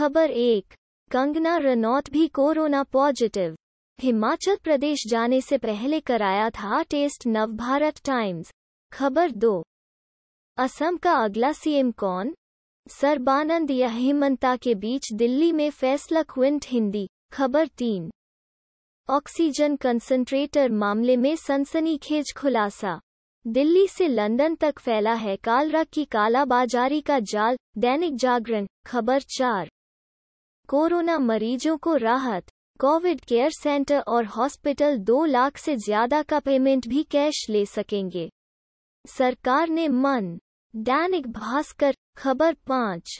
खबर एक कंगना रनौत भी कोरोना पॉजिटिव हिमाचल प्रदेश जाने से पहले कराया था टेस्ट नवभारत टाइम्स खबर दो असम का अगला सीएम कौन सरबानंद या हेमंता के बीच दिल्ली में फैसला क्विंट हिंदी खबर तीन ऑक्सीजन कंसंट्रेटर मामले में सनसनीखेज खुलासा दिल्ली से लंदन तक फैला है कालरा की कालाबाजारी का जाल दैनिक जागरण खबर चार कोरोना मरीजों को राहत कोविड केयर सेंटर और हॉस्पिटल दो लाख से ज्यादा का पेमेंट भी कैश ले सकेंगे सरकार ने मन दैनिक भास्कर खबर पाँच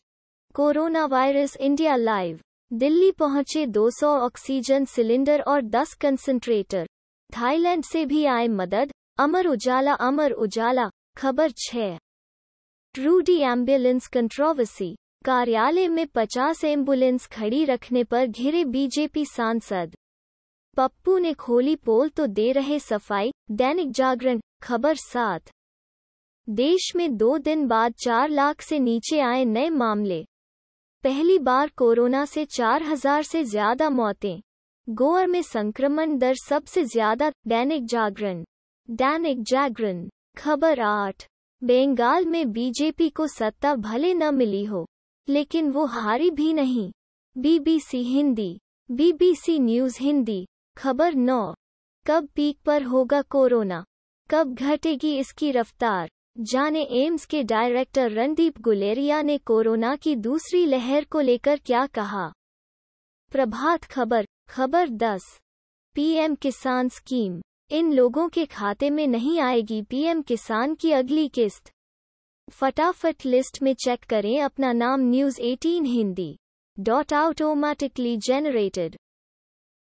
corona virus India live Delhi पहुंचे 200 ऑक्सीजन सिलेंडर और 10 कंसंट्रेटर थाईलैंड से भी आए मदद अमर उजाला अमर उजाला खबर ट्रू ट्रूडी एम्बुलेंस कंट्रोवर्सी कार्यालय में 50 एम्बुलेंस खड़ी रखने पर घिरे बीजेपी सांसद पप्पू ने खोली पोल तो दे रहे सफाई दैनिक जागरण खबर सात देश में दो दिन बाद चार लाख से नीचे आए नए मामले पहली बार कोरोना से चार हजार से ज्यादा मौतें गोवा में संक्रमण दर सबसे ज्यादा दैनिक जागरण दैनिक जागरण खबर आठ बंगाल में बीजेपी को सत्ता भले न मिली हो लेकिन वो हारी भी नहीं BBC Hindi BBC news Hindi खबर नौ कब पीक पर होगा कोरोना कब घटेगी इसकी रफ्तार जाने एम्स के डायरेक्टर रणदीप गुलेरिया ने कोरोना की दूसरी लहर को लेकर क्या कहा प्रभात खबर खबर 10 पीएम किसान स्कीम इन लोगों के खाते में नहीं आएगी पीएम किसान की अगली किस्त फटाफट लिस्ट में चेक करें अपना नाम news 18 Hindi dot automatically generated